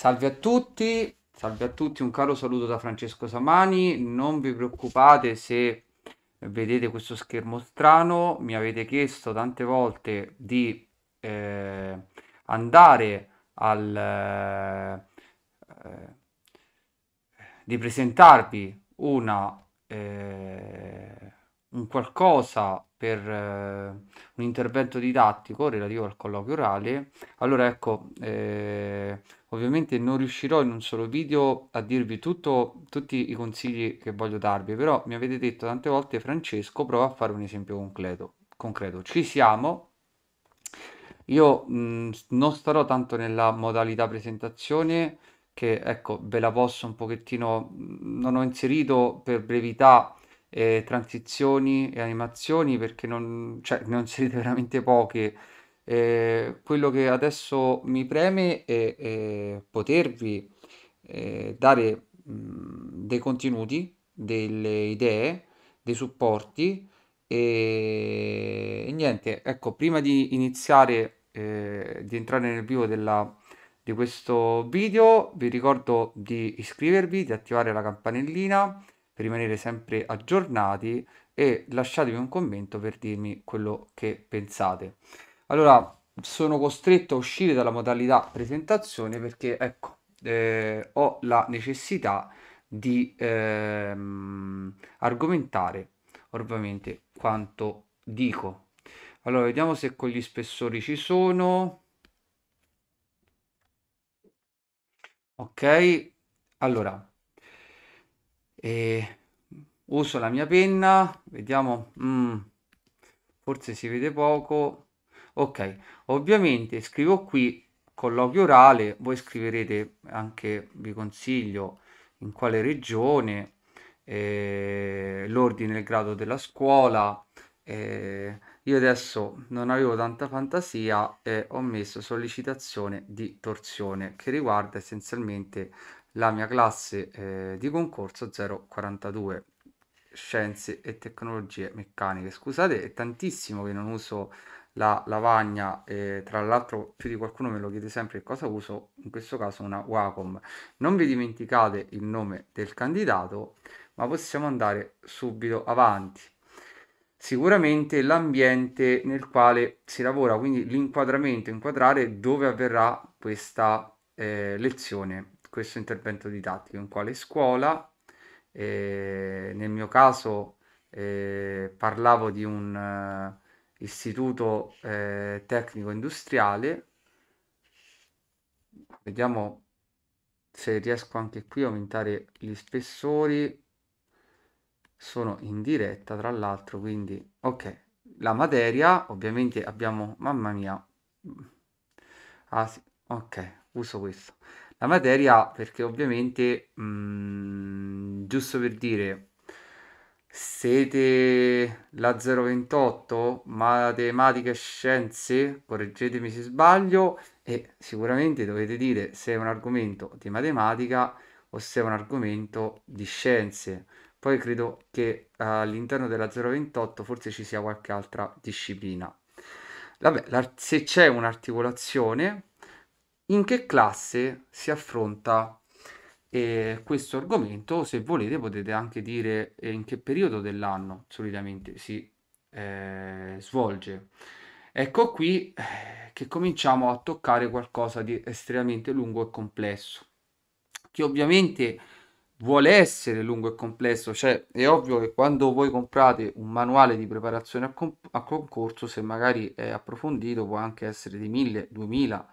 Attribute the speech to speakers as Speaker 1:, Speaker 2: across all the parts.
Speaker 1: Salve a tutti, salve a tutti, un caro saluto da Francesco Samani, non vi preoccupate se vedete questo schermo strano, mi avete chiesto tante volte di eh, andare al... Eh, di presentarvi una... Eh, un qualcosa per eh, un intervento didattico relativo al colloquio orale, allora ecco, eh, Ovviamente non riuscirò in un solo video a dirvi tutto, tutti i consigli che voglio darvi, però mi avete detto tante volte Francesco prova a fare un esempio concreto. concreto. Ci siamo, io mh, mm, non starò tanto nella modalità presentazione che ecco ve la posso un pochettino, mm, non ho inserito per brevità eh, transizioni e animazioni perché non, cioè, ne ho inserite veramente poche eh, quello che adesso mi preme è, è potervi eh, dare mh, dei contenuti, delle idee, dei supporti e, e niente, ecco, prima di iniziare, eh, di entrare nel vivo della, di questo video, vi ricordo di iscrivervi, di attivare la campanellina per rimanere sempre aggiornati e lasciatevi un commento per dirmi quello che pensate. Allora, sono costretto a uscire dalla modalità presentazione perché, ecco, eh, ho la necessità di ehm, argomentare, ovviamente, quanto dico. Allora, vediamo se con gli spessori ci sono. Ok, allora, eh, uso la mia penna, vediamo, mm, forse si vede poco ok ovviamente scrivo qui colloquio orale voi scriverete anche vi consiglio in quale regione eh, l'ordine e il grado della scuola eh, io adesso non avevo tanta fantasia e eh, ho messo sollecitazione di torsione che riguarda essenzialmente la mia classe eh, di concorso 042 scienze e tecnologie meccaniche scusate è tantissimo che non uso la lavagna, eh, tra l'altro più di qualcuno me lo chiede sempre cosa uso, in questo caso una Wacom. Non vi dimenticate il nome del candidato, ma possiamo andare subito avanti. Sicuramente l'ambiente nel quale si lavora, quindi l'inquadramento, inquadrare dove avverrà questa eh, lezione, questo intervento didattico, in quale scuola, eh, nel mio caso eh, parlavo di un istituto eh, tecnico industriale vediamo se riesco anche qui a aumentare gli spessori sono in diretta tra l'altro quindi ok la materia ovviamente abbiamo mamma mia ah, sì. ok uso questo la materia perché ovviamente mh, mm, giusto per dire siete la 028 matematica e Scienze, correggetemi se sbaglio, e sicuramente dovete dire se è un argomento di matematica o se è un argomento di scienze. Poi credo che eh, all'interno della 028 forse ci sia qualche altra disciplina. Vabbè, se c'è un'articolazione, in che classe si affronta eh, questo argomento, se volete potete anche dire eh, in che periodo dell'anno solitamente si eh, svolge. Ecco qui eh, che cominciamo a toccare qualcosa di estremamente lungo e complesso, che ovviamente vuole essere lungo e complesso, cioè è ovvio che quando voi comprate un manuale di preparazione a, a concorso, se magari è approfondito, può anche essere di 1000, 2000,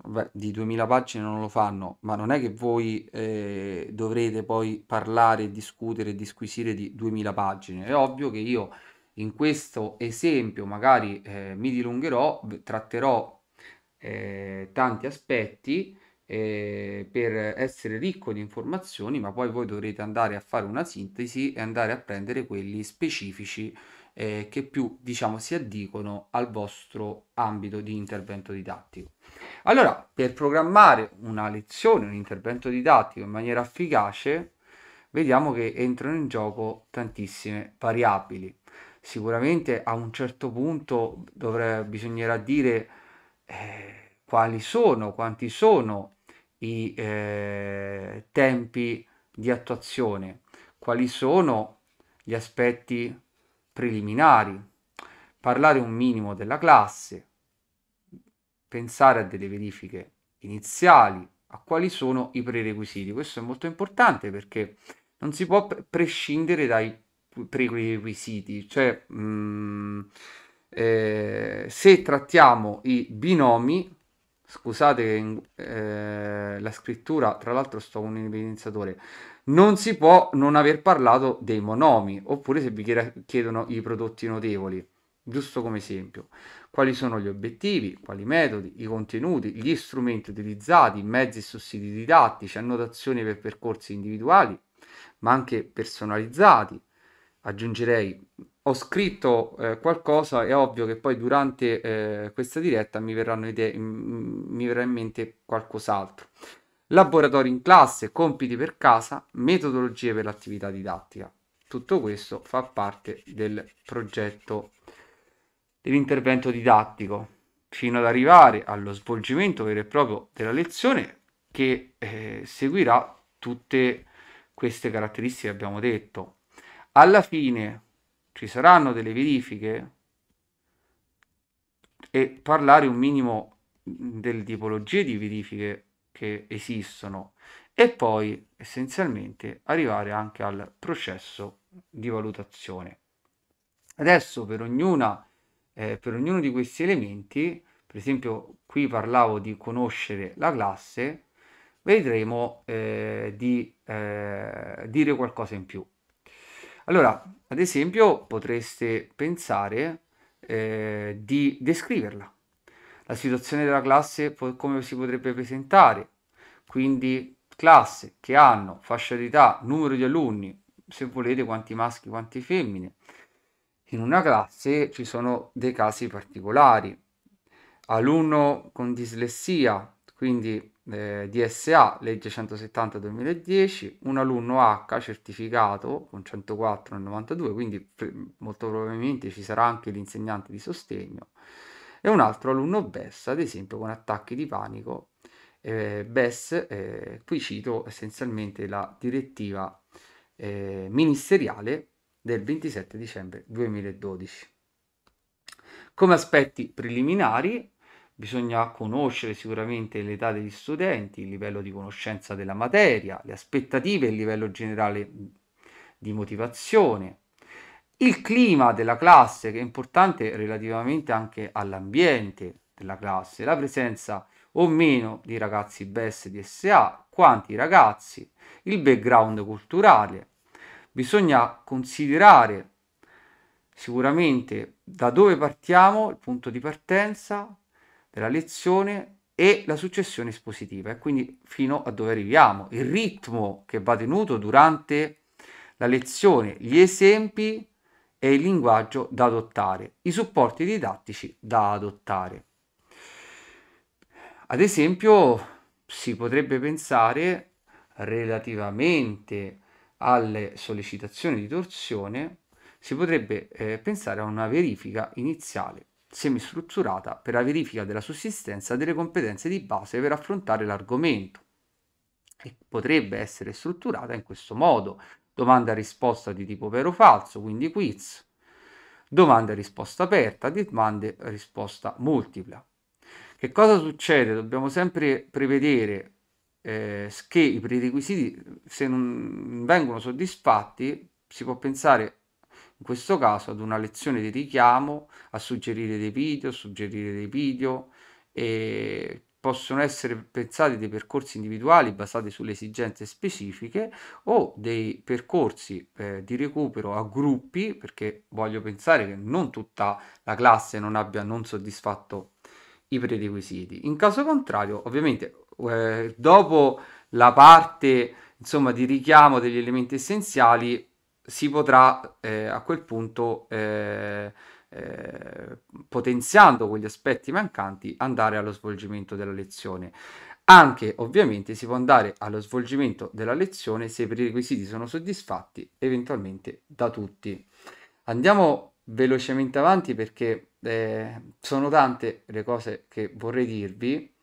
Speaker 1: Vabbè, di 2000 pagine non lo fanno, ma non è che voi eh, dovrete poi parlare, discutere, disquisire di 2000 pagine. È ovvio che io in questo esempio magari eh, mi dilungherò, tratterò eh, tanti aspetti eh, per essere ricco di informazioni, ma poi voi dovrete andare a fare una sintesi e andare a prendere quelli specifici eh, che più diciamo si addicono al vostro ambito di intervento didattico. Allora, per programmare una lezione, un intervento didattico in maniera efficace, vediamo che entrano in gioco tantissime variabili. Sicuramente a un certo punto dovre, bisognerà dire eh, quali sono, quanti sono i eh, tempi di attuazione, quali sono gli aspetti preliminari, parlare un minimo della classe, pensare a delle verifiche iniziali, a quali sono i prerequisiti. Questo è molto importante perché non si può prescindere dai prerequisiti, cioè mh, mm, eh, se trattiamo i binomi Scusate che eh, la scrittura, tra l'altro sto con un evidenziatore, non si può non aver parlato dei monomi, oppure se vi chiedono i prodotti notevoli, giusto come esempio. Quali sono gli obiettivi, quali metodi, i contenuti, gli strumenti utilizzati, mezzi e sussidi didattici, annotazioni per percorsi individuali, ma anche personalizzati. Aggiungerei ho scritto eh, qualcosa, è ovvio che poi durante eh, questa diretta mi, verranno idee, mi verrà in mente qualcos'altro. Laboratori in classe, compiti per casa, metodologie per l'attività didattica. Tutto questo fa parte del progetto dell'intervento didattico, fino ad arrivare allo svolgimento vero e proprio della lezione che eh, seguirà tutte queste caratteristiche che abbiamo detto. Alla fine ci saranno delle verifiche e parlare un minimo delle tipologie di verifiche che esistono e poi essenzialmente arrivare anche al processo di valutazione. Adesso per, ognuna, eh, per ognuno di questi elementi, per esempio qui parlavo di conoscere la classe, vedremo eh, di eh, dire qualcosa in più. Allora, ad esempio, potreste pensare eh, di descriverla. La situazione della classe come si potrebbe presentare? Quindi classe che hanno fascia d'età, numero di alunni, se volete quanti maschi, quanti femmine. In una classe ci sono dei casi particolari. Alunno con dislessia, quindi eh, DSA, legge 170 2010, un alunno H certificato con 104 nel 92, quindi molto probabilmente ci sarà anche l'insegnante di sostegno, e un altro alunno BES, ad esempio con attacchi di panico. Eh, BES, eh, qui cito essenzialmente la direttiva eh, ministeriale del 27 dicembre 2012. Come aspetti preliminari, Bisogna conoscere sicuramente l'età degli studenti, il livello di conoscenza della materia, le aspettative e il livello generale di motivazione, il clima della classe che è importante relativamente anche all'ambiente della classe, la presenza o meno di ragazzi BES di SA, quanti ragazzi, il background culturale. Bisogna considerare sicuramente da dove partiamo, il punto di partenza, della lezione e la successione espositiva e quindi fino a dove arriviamo, il ritmo che va tenuto durante la lezione, gli esempi e il linguaggio da adottare, i supporti didattici da adottare. Ad esempio si potrebbe pensare relativamente alle sollecitazioni di torsione, si potrebbe eh, pensare a una verifica iniziale semistrutturata per la verifica della sussistenza delle competenze di base per affrontare l'argomento e potrebbe essere strutturata in questo modo. Domanda risposta di tipo vero o falso, quindi quiz. Domanda risposta aperta, domande risposta multipla. Che cosa succede? Dobbiamo sempre prevedere eh, che i prerequisiti, se non vengono soddisfatti, si può pensare in questo caso ad una lezione di richiamo, a suggerire dei video, suggerire dei video e possono essere pensati dei percorsi individuali basati sulle esigenze specifiche o dei percorsi eh, di recupero a gruppi perché voglio pensare che non tutta la classe non abbia non soddisfatto i prerequisiti. In caso contrario, ovviamente, eh, dopo la parte insomma di richiamo degli elementi essenziali si potrà eh, a quel punto, eh, eh, potenziando quegli aspetti mancanti, andare allo svolgimento della lezione. Anche ovviamente si può andare allo svolgimento della lezione se i prerequisiti sono soddisfatti eventualmente da tutti. Andiamo velocemente avanti perché eh, sono tante le cose che vorrei dirvi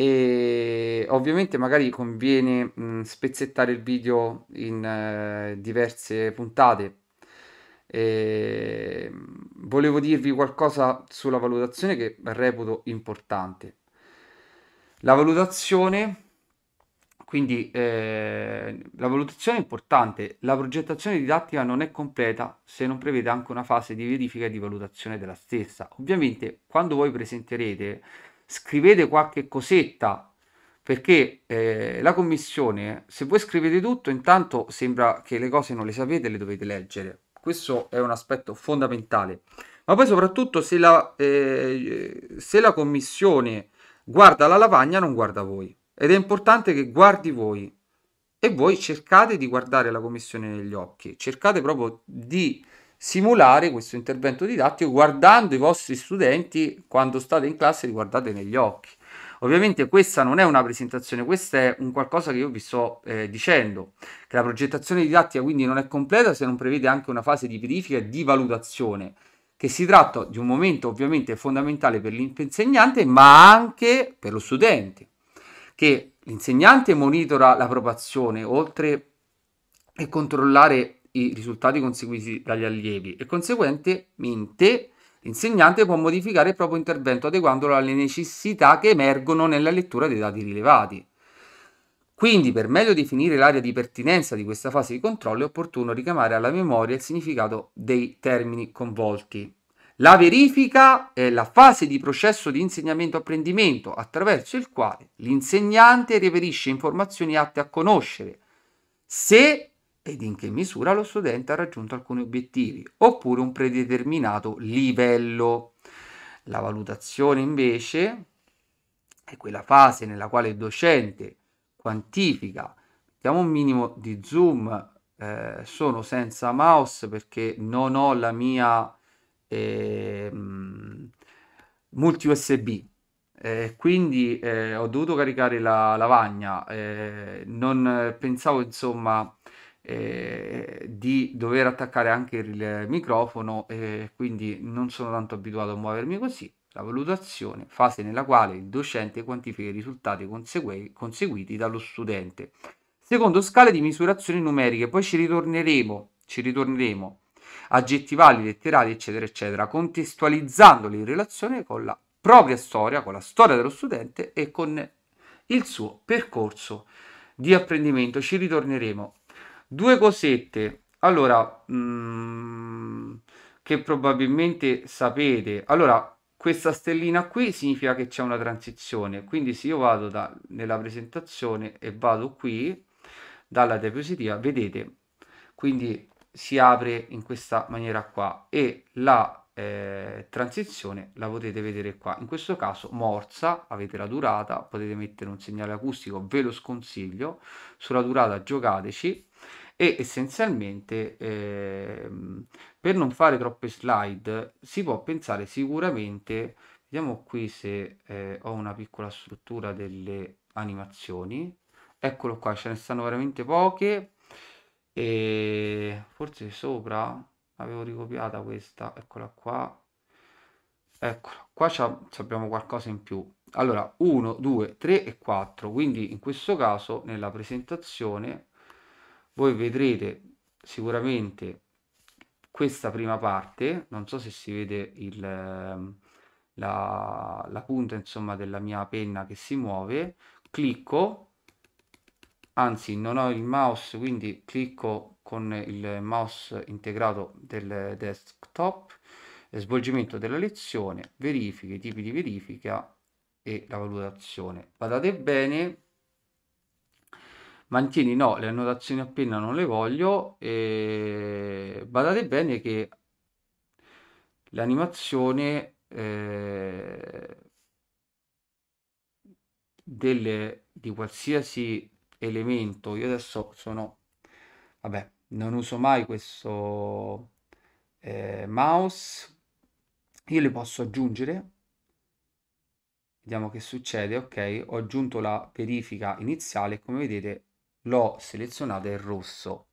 Speaker 1: e ovviamente magari conviene mh, spezzettare il video in eh, diverse puntate. E, volevo dirvi qualcosa sulla valutazione che reputo importante. La valutazione, quindi eh, la valutazione è importante, la progettazione didattica non è completa se non prevede anche una fase di verifica e di valutazione della stessa. Ovviamente quando voi presenterete scrivete qualche cosetta perché eh, la commissione, se voi scrivete tutto, intanto sembra che le cose non le sapete, le dovete leggere. Questo è un aspetto fondamentale. Ma poi soprattutto se la, eh, se la commissione guarda la lavagna, non guarda voi. Ed è importante che guardi voi. E voi cercate di guardare la commissione negli occhi, cercate proprio di simulare questo intervento didattico guardando i vostri studenti quando state in classe, li guardate negli occhi. Ovviamente questa non è una presentazione, questo è un qualcosa che io vi sto eh, dicendo, che la progettazione didattica quindi non è completa se non prevede anche una fase di verifica e di valutazione, che si tratta di un momento ovviamente fondamentale per l'insegnante ma anche per lo studente, che l'insegnante monitora l'approvazione oltre a controllare i risultati conseguiti dagli allievi e conseguentemente l'insegnante può modificare il proprio intervento adeguandolo alle necessità che emergono nella lettura dei dati rilevati. Quindi, per meglio definire l'area di pertinenza di questa fase di controllo, è opportuno richiamare alla memoria il significato dei termini coinvolti. La verifica è la fase di processo di insegnamento-apprendimento attraverso il quale l'insegnante reperisce informazioni atte a conoscere, se ed in che misura lo studente ha raggiunto alcuni obiettivi oppure un predeterminato livello. La valutazione invece è quella fase nella quale il docente quantifica, mettiamo un minimo di zoom, eh, sono senza mouse perché non ho la mia eh, multi USB, eh, quindi eh, ho dovuto caricare la lavagna, eh, non pensavo insomma eh, di dover attaccare anche il microfono e eh, quindi non sono tanto abituato a muovermi così. La valutazione, fase nella quale il docente quantifica i risultati consegui- conseguiti dallo studente. Secondo scale di misurazioni numeriche, poi ci ritorneremo, ci ritorneremo aggettivali, letterali, eccetera, eccetera, contestualizzandoli in relazione con la propria storia, con la storia dello studente e con il suo percorso di apprendimento. Ci ritorneremo Due cosette, allora, mh, mm, che probabilmente sapete. Allora, questa stellina qui significa che c'è una transizione, quindi se io vado da, nella presentazione e vado qui, dalla diapositiva, vedete, quindi si apre in questa maniera qua e la eh, transizione la potete vedere qua in questo caso morsa avete la durata potete mettere un segnale acustico ve lo sconsiglio sulla durata giocateci e essenzialmente eh, per non fare troppe slide si può pensare sicuramente vediamo qui se eh, ho una piccola struttura delle animazioni eccolo qua ce ne stanno veramente poche e forse sopra avevo ricopiata questa eccola qua eccola qua abbiamo qualcosa in più allora 1 2 3 e 4 quindi in questo caso nella presentazione voi vedrete sicuramente questa prima parte non so se si vede il, ehm, la, la punta insomma della mia penna che si muove clicco anzi non ho il mouse quindi clicco con il mouse integrato del desktop svolgimento della lezione verifiche tipi di verifica e la valutazione guardate bene mantieni no le annotazioni appena non le voglio e badate bene che l'animazione eh, delle di qualsiasi elemento. Io adesso sono... Vabbè, non uso mai questo eh, mouse. Io le posso aggiungere. Vediamo che succede. Ok, ho aggiunto la verifica iniziale. Come vedete l'ho selezionata in rosso.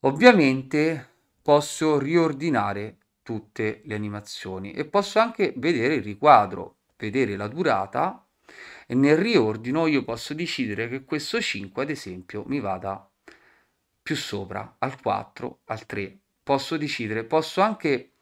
Speaker 1: Ovviamente posso riordinare tutte le animazioni e posso anche vedere il riquadro, vedere la durata e nel riordino io posso decidere che questo 5 ad esempio mi vada più sopra al 4 al 3 posso decidere posso anche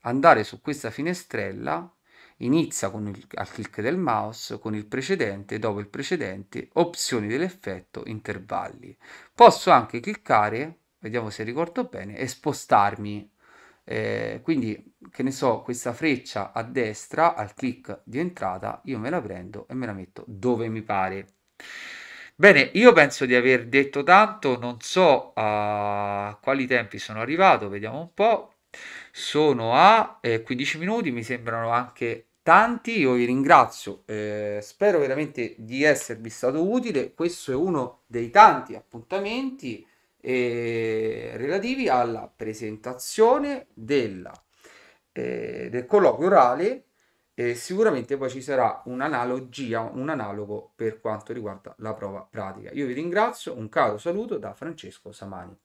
Speaker 1: andare su questa finestrella inizia con il al clic del mouse con il precedente dopo il precedente opzioni dell'effetto intervalli posso anche cliccare vediamo se ricordo bene e spostarmi eh, quindi, che ne so, questa freccia a destra al clic di entrata, io me la prendo e me la metto dove mi pare. Bene, io penso di aver detto tanto, non so a quali tempi sono arrivato, vediamo un po'. Sono a eh, 15 minuti, mi sembrano anche tanti, io vi ringrazio, eh, spero veramente di esservi stato utile, questo è uno dei tanti appuntamenti eh, relativi alla presentazione della, eh, del colloquio orale e sicuramente poi ci sarà un'analogia, un analogo per quanto riguarda la prova pratica. Io vi ringrazio, un caro saluto da Francesco Samani.